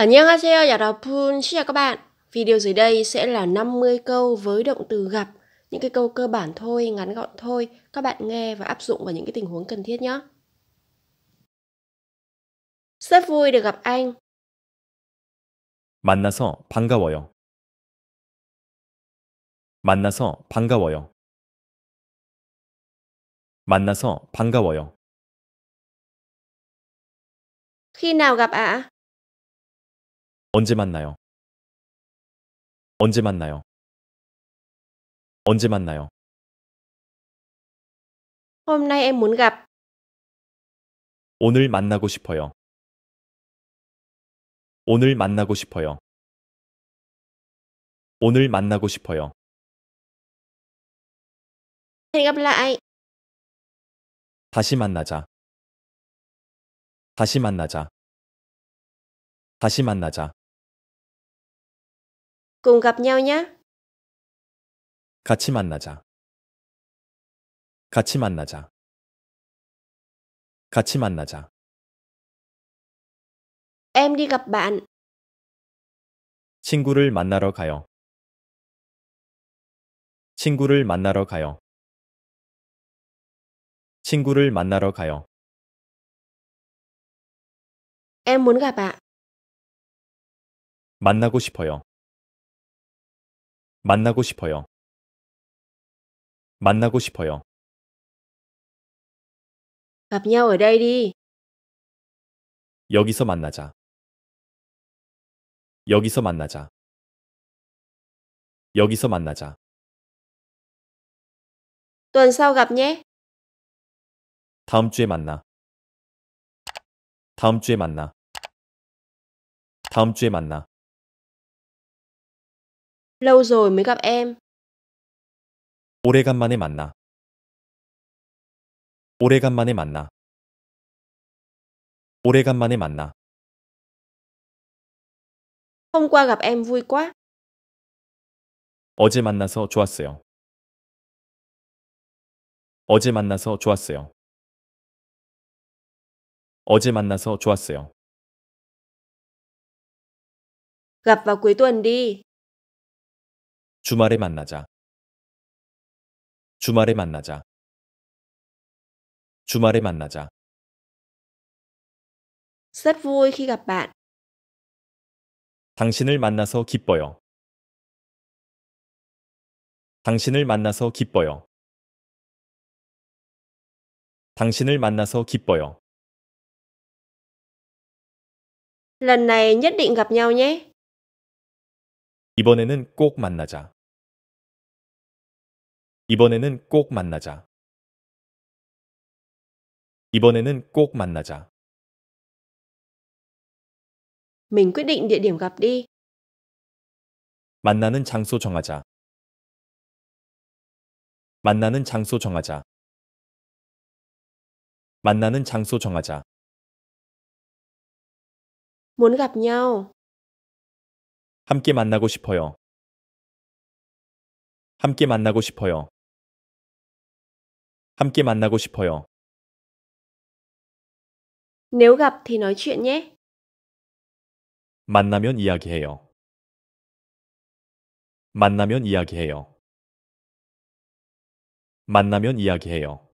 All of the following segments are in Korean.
안녕하세요 여러분, xin chào các bạn. Video dưới đây sẽ là 50 câu với động từ gặp, những cái câu cơ bản thôi, ngắn gọn thôi. Các bạn nghe và áp dụng vào những cái tình huống cần thiết nhé. Rất vui được gặp anh. 만나서 반가워요. 만나서 반가워요. 만나서 반가워요. Khi nào gặp ạ? À? 언제 만나요? 언제 만나요? 언제 만나요? Hôm nay em muốn gặp. 오늘 만나고 싶어요. 오늘 만나고 싶어요. 오늘 만나고 싶어요. Hẹn gặp lại. 다시 만나자. 다시 만나자. 다시 만나자. Cùng gặp nhau nhé. 같이 만나자. 같이 만나자. 같이 만나자. Em đi gặp bạn. 친구를 만나러 가요. 친구를 만나러 가요. 친구를 만나러 가요. Em muốn gặp ạ. 만나고 싶어요. 만나고 싶어요. 만나고 싶어요. Gặp nhau 여기서 만나자. 여기서 만나자. 여기서 만나자. Tuần s a 다음 주에 만나. 다음 주에 만나. 다음 주에 만나. Lâu rồi mới gặp em. 오래간만에 만나. 오래간만에 만나. 오래간만에 만나. Hôm qua gặp em vui quá. 어제 만나서 좋았어요. 어제 만나서 좋았어요. 어제 만나서 좋았어요. Gặp vào cuối tuần đi. 주말에 만나자. 주말에 만나자. 주말에 만나자. Rất vui khi gặp bạn. 당신을 만나서 기뻐요. 당신을 만나서 기뻐요. 당신을 만나서 기뻐요. Lần này nhất định gặp nhau nhé. 이번에는 꼭 만나자. 이번에는 꼭 만나자. 이번에는 꼭 만나자. Mình quyết định địa điểm gặp đi. 만나는 장소 정하자. 만나는 장소 정하자. 만나는 장소 정하자. Muốn gặp nhau. 함께 만나고 싶어요. 함께 만나고 싶어요. 함께 만나고 싶어요. Nếu gặp thì nói chuyện nhé. 만나면 이야기해요. 만나면 이야기해요. 만나면 이야기해요.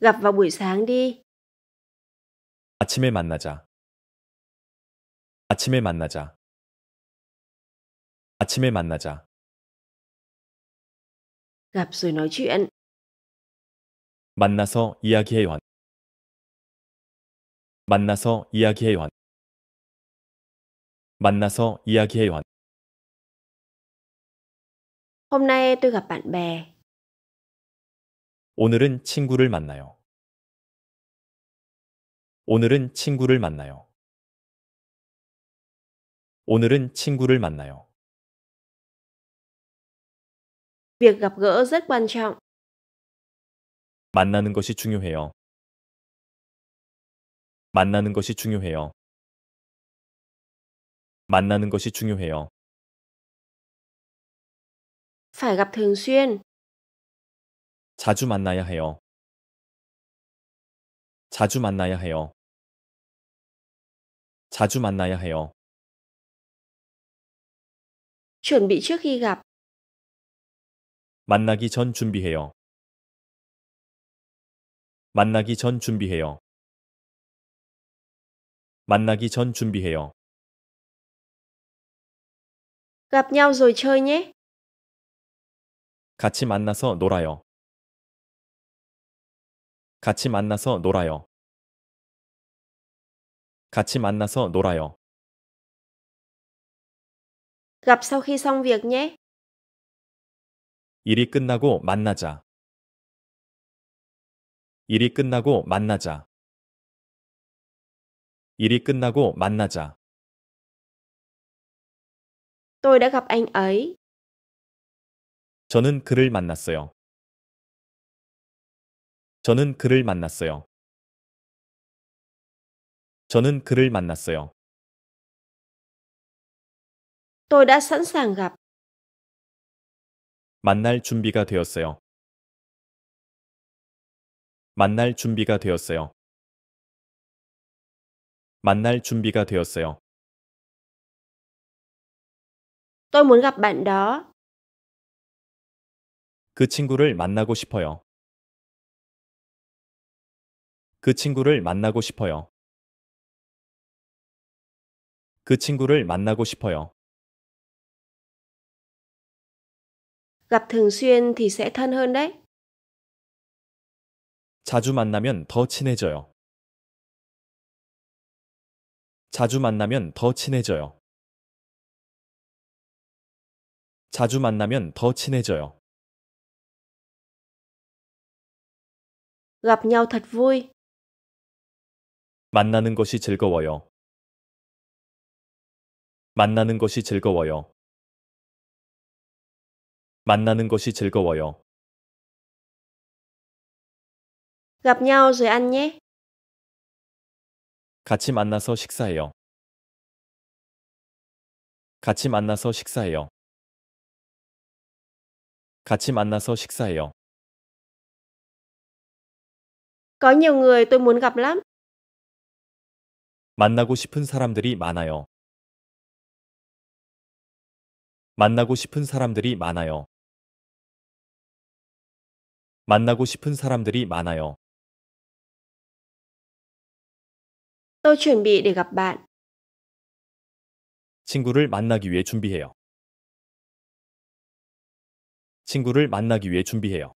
Gặp vào buổi sáng đi. 아침에 만나자. 아침에 만나자. 아침에 만나자. Gặp rồi nói chuyện. 만나서 이야기해요. 만나서 이야기해요. 만나서 이야기해요. Hôm nay tôi gặp bạn bè. 오늘은 친구를 만나요. 오늘은 친구를 만나요. 오늘은 친구를 만나요. Việc gặp gỡ rất quan trọng. 만나는 것이 중요해요. 만나는 것이 중요해요. 만나는 것이 중요해요. Phải gặp thường xuyên. 자주 만나야 해요. 자주 만나야 해요. 자주 만나야 해요. chuẩn bị trước khi gặp. 만나기 전 준비해요. 만나기 전 준비해요. 만나기 전 준비해요. Gặp nhau rồi chơi nhé. 같이 만나서 놀아요. 같이 만나서 놀아요. 같이 만나서 놀아요. Gặp sau khi xong việc nhé. 일이 끝나고 만나자. 일이 끝나고 만나자. 일이 끝나고 만나자. Tôi đã gặp anh ấy. 저는 그를 만났어요. 저는 그를 만났어요. 저는 그를 만났어요. Tôi đã sẵn sàng gặp. 만날 준비가 되었어요. 만날 준비가 되었어요. 만날 준비가 되었어요. Tôi muốn gặp bạn đó. 그 친구를 만나고 싶어요. 그 친구를 만나고 싶어요. 그 친구를 만나고 싶어요. gặp thường xuyên thì sẽ thân hơn đấy. 자주 만나면 더 친해져요. 자주 만나면 더 친해져요. 자주 만나면 더 친해져요. Gặp nhau thật vui. 만나는 것이 즐거워요. 만나는 것이 즐거워요. 만나는 것이 즐거워요. Gặp nhau rồi ăn nhé. 같이 만나서 식사해요. 같이 만나서 식사해요. 같이 만나서 식사해요. Có nhiều người tôi muốn gặp lắm. 만나고 싶은 사람들이 많아요. 만나고 싶은 사람들이 많아요. 만나고 싶은 사람들이 많아요. Tôi chuẩn bị để gặp bạn. 친구를 만나기 위해 준비해요. 친구를 만나기 위해 준비해요.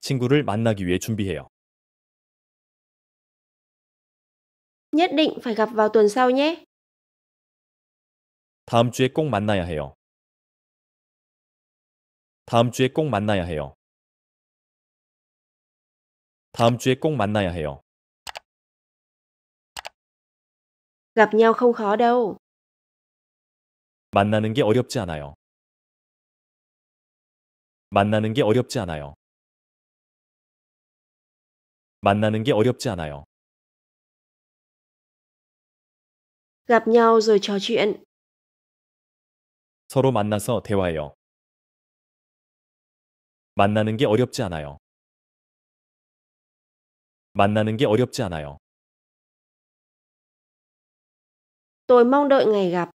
친구를 만나기 위해 준비해요. Nhất định phải gặp vào tuần sau nhé. 다음 주에 꼭 만나야 해요. 다음 주에 꼭 만나야 해요. 다음 주에 꼭 만나야 해요. Gặp nhau không khó đâu. 만나는 게 어렵지 않아요. 만나는 게 어렵지 않아요. 만나는 게 어렵지 않아요. Gặp nhau rồi trò chuyện. 서로 만나서 대화해요. 만나는 게 어렵지 않아요. 만나는 게 어렵지 않아요. Tôi mong đợi ngày gặp.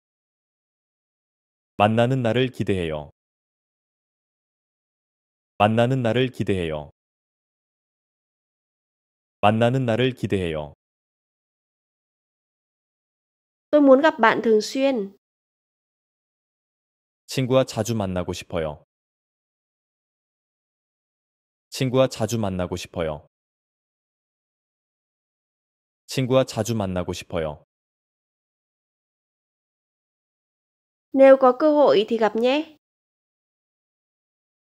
만나는 날을 기대해요. 만나는 날을 기대해요. 만나는 날을 기대해요. Tôi muốn gặp bạn thường xuyên. 친구와 자주 만나고 싶어요. 친구와 자주 만나고 싶어요. 친구와 자주 만나고 싶어요. Nếu có cơ hội thì gặp nhé.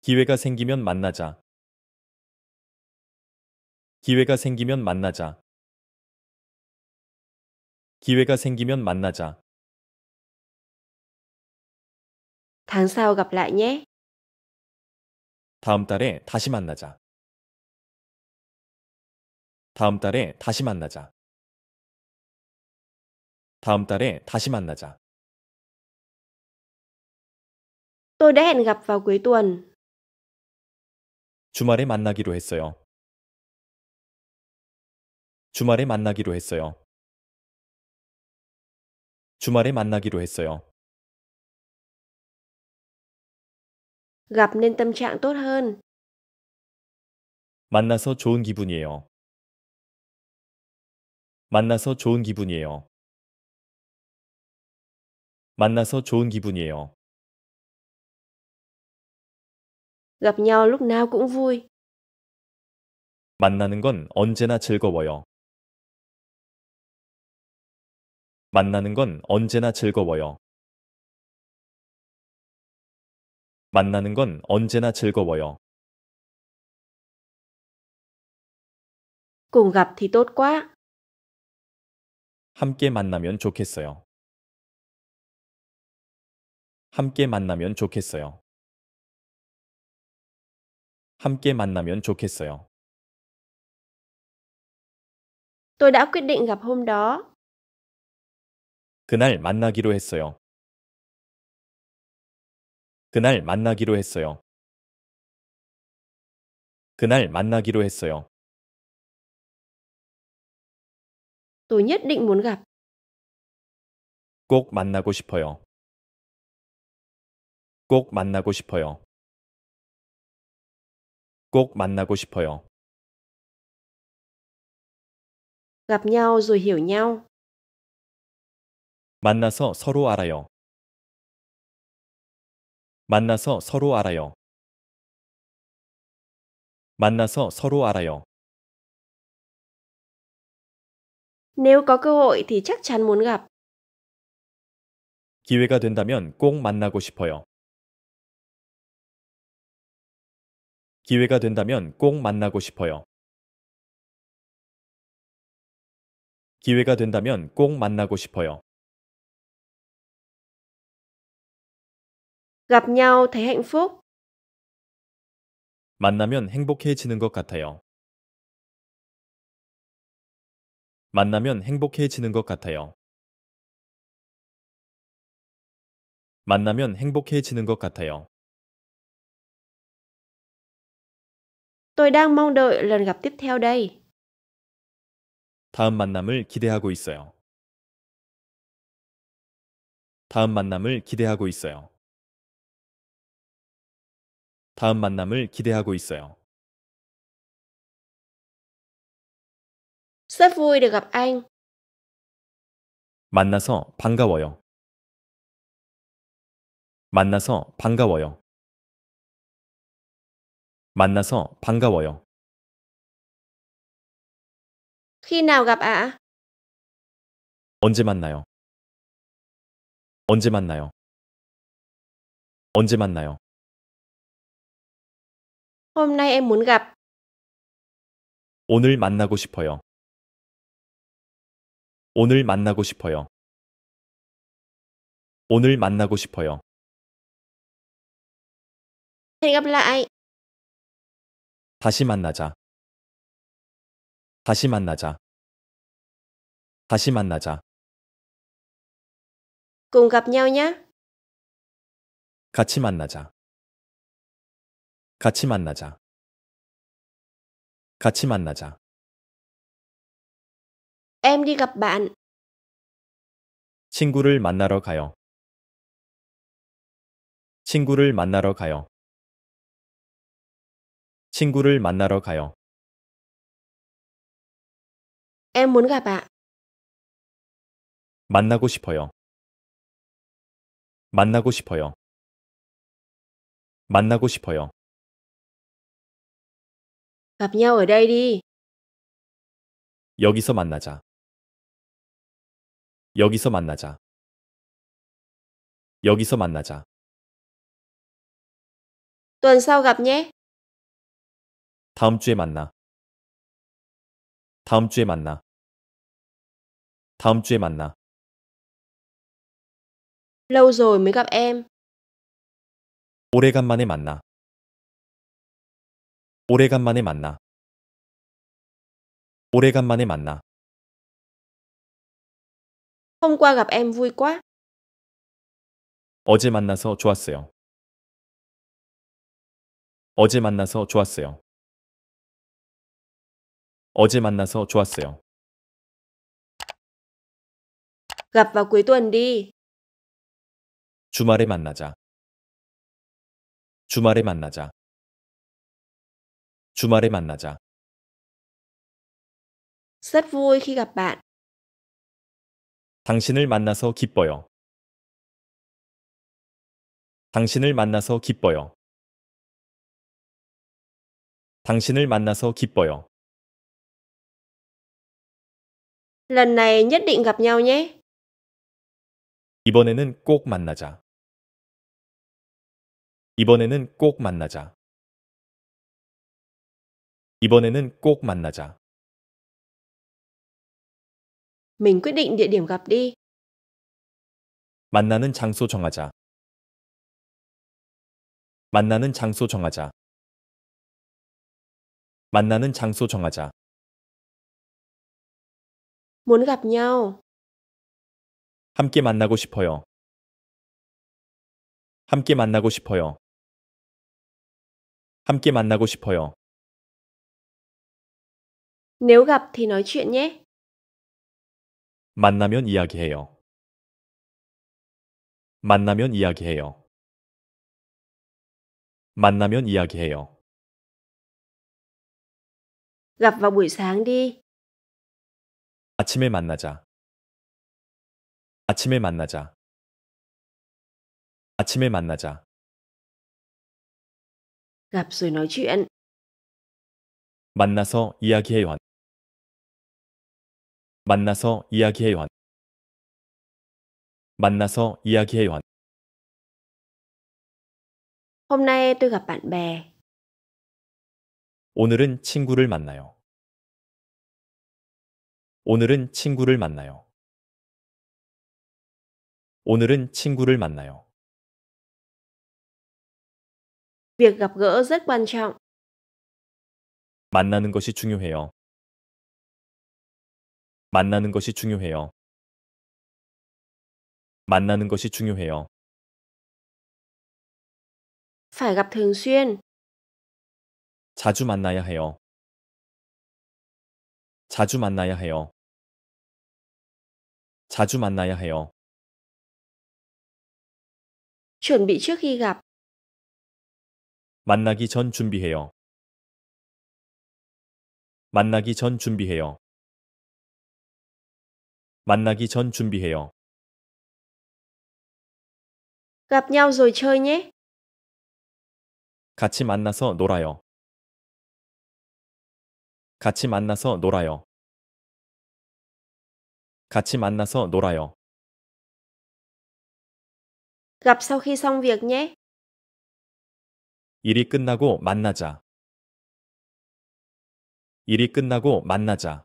기회가 생기면 만나자. 기회가 생기면 만나자. 기회가 생기면 만나자. Tháng s nhé. 다음 달에 다시 만나자. 다음 달에 다시 만나자. 다음 달에 다시 만나자. Tôi đã hẹn gặp vào cuối tuần. 주말에 만나기로 했어요. 주말에 만나기로 했어요. 주말에 만나기로 했어요. gặp nên tâm trạng tốt hơn. 만나서 좋은 기분이에요. 만나서 좋은 기분이에요. 만나서 좋은 기분이에요. Gặp nhau lúc nào cũng vui. 만나는 건 언제나 즐거워요. 만나는 건 언제나 즐거워요. 만나는 건 언제나 즐거워요. c gặp thì tốt quá. 함께 만나면 좋겠어요. 함께 만나면 좋겠어요. 함께 만나면 좋겠어요. Tôi đã quyết định gặp hôm đó. 그날 만나기로 했어요. 그날 만나기로 했어요. 그날 만나기로 했어요. Tôi nhất định muốn gặp. 꼭 만나고 싶어요. 꼭 만나고 싶어요. 꼭 만나고 싶어요. Gặp nhau rồi hiểu nhau. 만나서 서로 알아요. 만나서 서로 알아요. 만나서 서로 알아요. Nếu có cơ hội thì chắc chắn muốn gặp. 기회가 된다면 꼭 만나고 싶어요. 기회가 된다면 꼭 만나고 싶어요. 기회가 된다면 꼭 만나고 싶어요. Gặp nhau thấy hạnh phúc. 만나면 행복해지는 것 같아요. 만나면 행복해지는 것 같아요. 만나면 행복해지는 것 같아요. Tôi đang mong đợi lần gặp tiếp theo đây. 다음 만남을 기대하고 있어요. 다음 만남을 기대하고 있어요. 다음 만남을 기대하고 있어요. Rất vui đ ư 만나서 반가워요. 만나서 반가워요. 만나서 반가워요. Khi nào 언제 만나요? 언제 만나요? 언제 만나요? Hôm nay em muốn gặp. 오늘 만나고 싶어요. 오늘 만나고 싶어요. 오늘 만나고 싶어요. Hẹn gặp lại. 다시 만나자. 다시 만나자. 다시 만나자. Cùng gặp nhau nhé. 같이 만나자. 같이 만나자. 같이 만나자. Em đi gặp bạn. 친구를 만나러 가요. 친구를 만나러 가요. 친구를 만나러 가요. Em muốn gặp ạ. 만나고 싶어요. 만나고 싶어요. 만나고 싶어요. gặp nhau ở đây đi. 여기서 만나자. 여기서 만나자. 여기서 만나자. Tuần sau gặp nhé. 다음 주에 만나. 다음 주에 만나. 다음 주에 만나. Lâu rồi mới gặp em. 오래간만에 만나. 오래간만에 만나. 오래간만에 만나. Hôm qua gặp em vui quá. 어제 만나서 좋았어요. 어제 만나서 좋았어요. 어제 만나서 좋았어요. Gặp vào cuối tuần đi. 주말에 만나자. 주말에 만나자. 주말에 만나자. Rất vui khi gặp bạn. 당신을 만나서 기뻐요. 당신을 만나서 기뻐요. 당신을 만나서 기뻐요. Lần này nhất định gặp nhau nhé. 이번에는 꼭 만나자. 이번에는 꼭 만나자. 이번에는 꼭 만나자. Mình quyết định địa điểm gặp đi. 만나는 장소 정하자. 만나는 장소 정하자. 만나는 장소 정하자. Muốn gặp nhau. 함께 만나고 싶어요. 함께 만나고 싶어요. 함께 만나고 싶어요. Nếu gặp thì nói chuyện nhé. 만나면 이야기해요. 만나면 이야기해요. 만나면 이야기해요. Gặp vào buổi sáng đi. 아침에 만나자. 아침에 만나자. 아침에 만나자. Gặp rồi nói chuyện. 만나서 이야기해요. 만나서 이야기해요. 만나서 이야기해요. Hôm nay tôi gặp bạn bè. 오늘은 친구를 만나요. 오늘은 친구를 만나요. 오늘은 친구를 만나요. Việc gặp gỡ rất quan trọng. 만나는 것이 중요해요. 만나는 것이 중요해요. 만나는 것이 중요해요. Phải gặp thường xuyên. 자주 만나야 해요. 자주 만나야 해요. 자주 만나야 해요. Chuẩn bị trước khi gặp. 만나기 전 준비해요. 만나기 전 준비해요. 만나기 전 준비해요. Gặp nhau rồi chơi nhé. 같이 만나서 놀아요. 같이 만나서 놀아요. 같이 만나서 놀아요. Gặp sau khi xong việc nhé. 일이 끝나고 만나자. 일이 끝나고 만나자.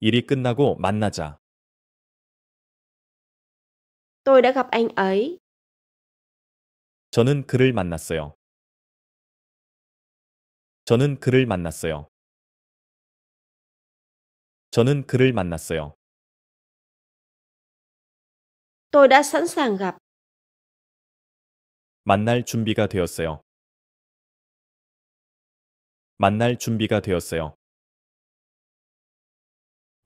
일이 끝나고 만나자. Tôi đã gặp anh ấy. 저는 그를 만났어요. 저는 그를 만났어요. 저는 그를 만났어요. Tôi đã sẵn sàng gặp. 만날 준비가 되었어요. 만날 준비가 되었어요.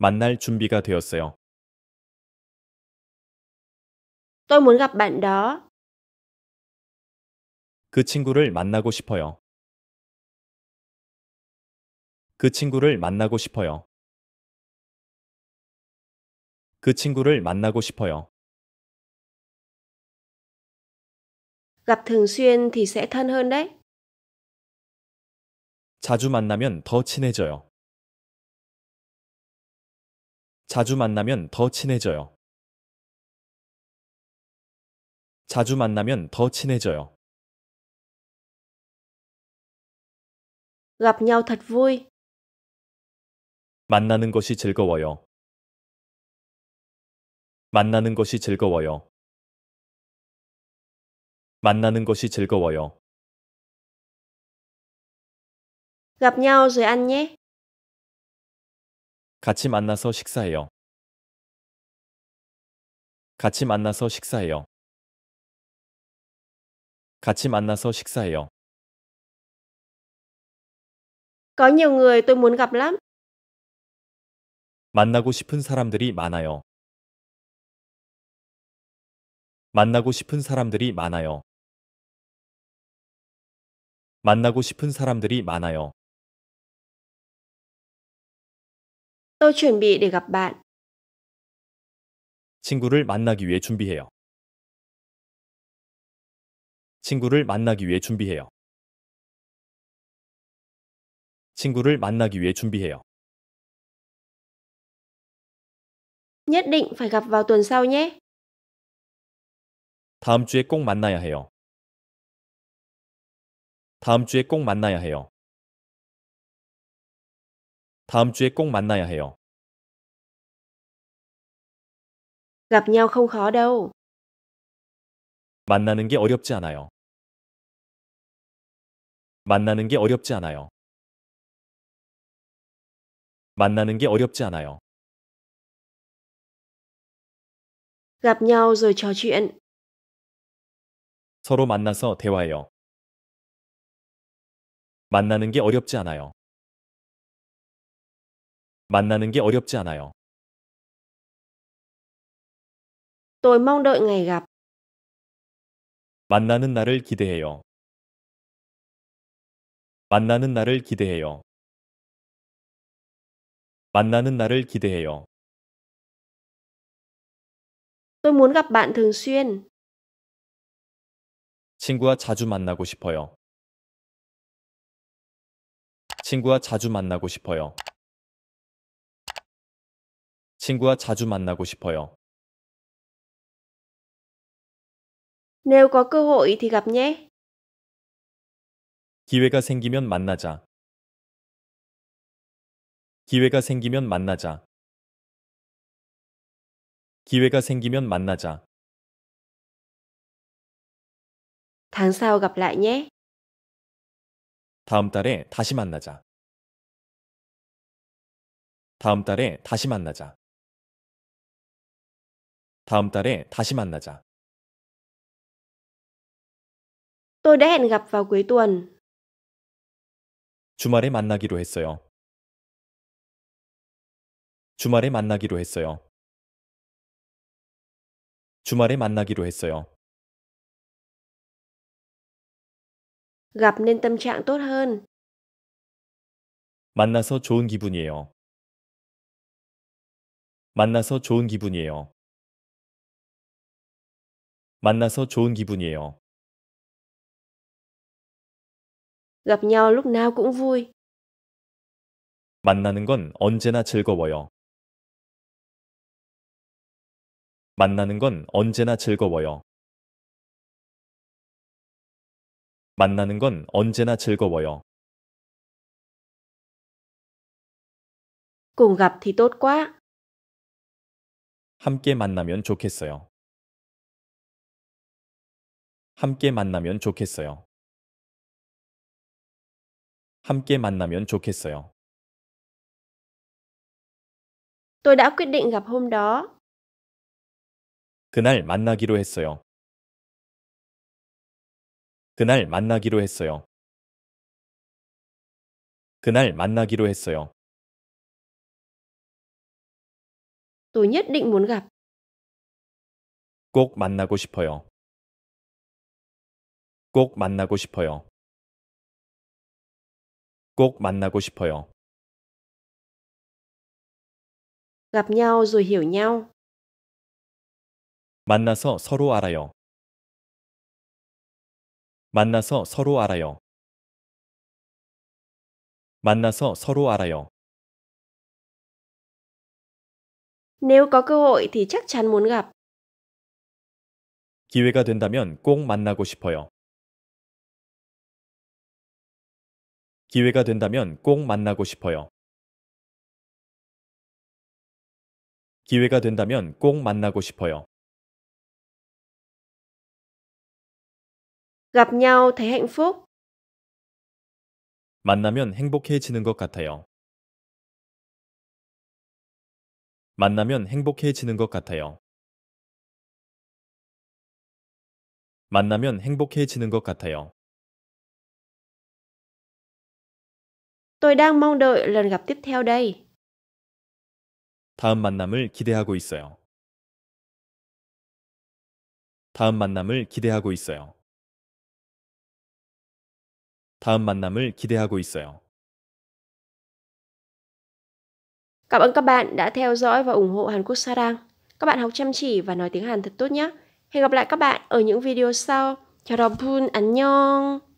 만날 준비가 되었어요. Tôi muốn gặp bạn đó. 그 친구를 만나고 싶어요. 그 친구를 만나고 싶어요. 그 친구를 만나고 싶어요. Gặp thường xuyên thì sẽ thân hơn đấy. 자주 만나면 더 친해져요. 자주 만나면 더 친해져요. 자주 만나면 더 친해져요. Gặp nhau thật vui. 만나는 것이 즐거워요. 만나는 것이 즐거워요. 만나는 것이 즐거워요. Gặp nhau rồi ăn nhé. 같이 만나서 식사해요. 같이 만나서 식사해요. 같이 만나서 식사해요. Có nhiều người tôi muốn gặp lắm. 만나고 싶은 사람들이 많아요. 만나고 싶은 사람들이 많아요. 만나고 싶은 사람들이 많아요. Tôi chuẩn bị để gặp bạn. 친구를 만나기 위해 준비해요. 친구를 만나기 위해 준비해요. 친구를 만나기 위해 준비해요. Nhất định phải gặp vào tuần sau nhé. 다음 주에 꼭 만나야 해요. 다음 주에 꼭 만나야 해요. 다음 주에 꼭 만나야 해요. Gặp nhau không khó đâu. 만나는 게 어렵지 않아요. 만나는 게 어렵지 않아요. 만나는 게 어렵지 않아요. Gặp nhau rồi trò chuyện. 서로 만나서 대화해요. 만나는 게 어렵지 않아요. 만나는 게 어렵지 않아요. Tôi mong đợi ngày gặp. 만나는 날을 기대해요. 만나는 날을 기대해요. 만나는 날을 기대해요. Tôi muốn gặp bạn thường xuyên. 친구와 자주 만나고 싶어요. 친구와 자주 만나고 싶어요. 친구와 자주 만나고 싶어요. Nếu có cơ hội thì gặp nhé. 기회가 생기면 만나자. 기회가 생기면 만나자. 기회가 생기면 만나자. t h sau gặp lại nhé. 다음 달에 다시 만나자. 다음 달에 다시 만나자. 다음 달에 다시 만나자. Tôi đã hẹn gặp vào cuối tuần. 주말에 만나기로 했어요. 주말에 만나기로 했어요. 주말에 만나기로 했어요. Gặp nên tâm trạng tốt hơn. 만나서 좋은 기분이에요. 만나서 좋은 기분이에요. 만나서 좋은 기분이에요. Gặp nhau lúc nào cũng vui. 만나는 건 언제나 즐거워요. 만나는 건 언제나 즐거워요. 만나는 건 언제나 즐거워요. Cùng gặp thì tốt quá. 함께 만나면 좋겠어요. 함께 만나면 좋겠어요. 함께 만나면 좋겠어요. Tôi đã quyết định gặp hôm đó. 그날 만나기로 했어요. 그날 만나기로 했어요. 그날 만나기로 했어요. Tôi nhất định muốn gặp. 꼭 만나고 싶어요. 꼭 만나고 싶어요. 꼭 만나고 싶어요. Gặp nhau rồi hiểu nhau. 만나서 서로 알아요. 만나서 서로 알아요. 만나서 서로 알아요. Nếu có cơ hội thì chắc chắn muốn gặp. 기회가 된다면 꼭 만나고 싶어요. 기회가 된다면 꼭 만나고 싶어요. 기회가 된다면 꼭 만나고 싶어요. Gặp nhau thấy hạnh phúc. 만나면 행복해지는 것 같아요. 만나면 행복해지는 것 같아요. 만나면 행복해지는 것 같아요. Tôi đang mong đợi lần gặp tiếp theo đây. 다음 만남을 기대하고 있어요. 다음 만남을 기대하고 있어요. 다음 만남을 기대하고 있어요. Cảm ơn các bạn đã theo dõi và ủng hộ Hàn Quốc Sarang. Các bạn học chăm chỉ và nói tiếng Hàn thật tốt nhé. Hẹn gặp lại các bạn ở những video sau. Chào đón 안녕.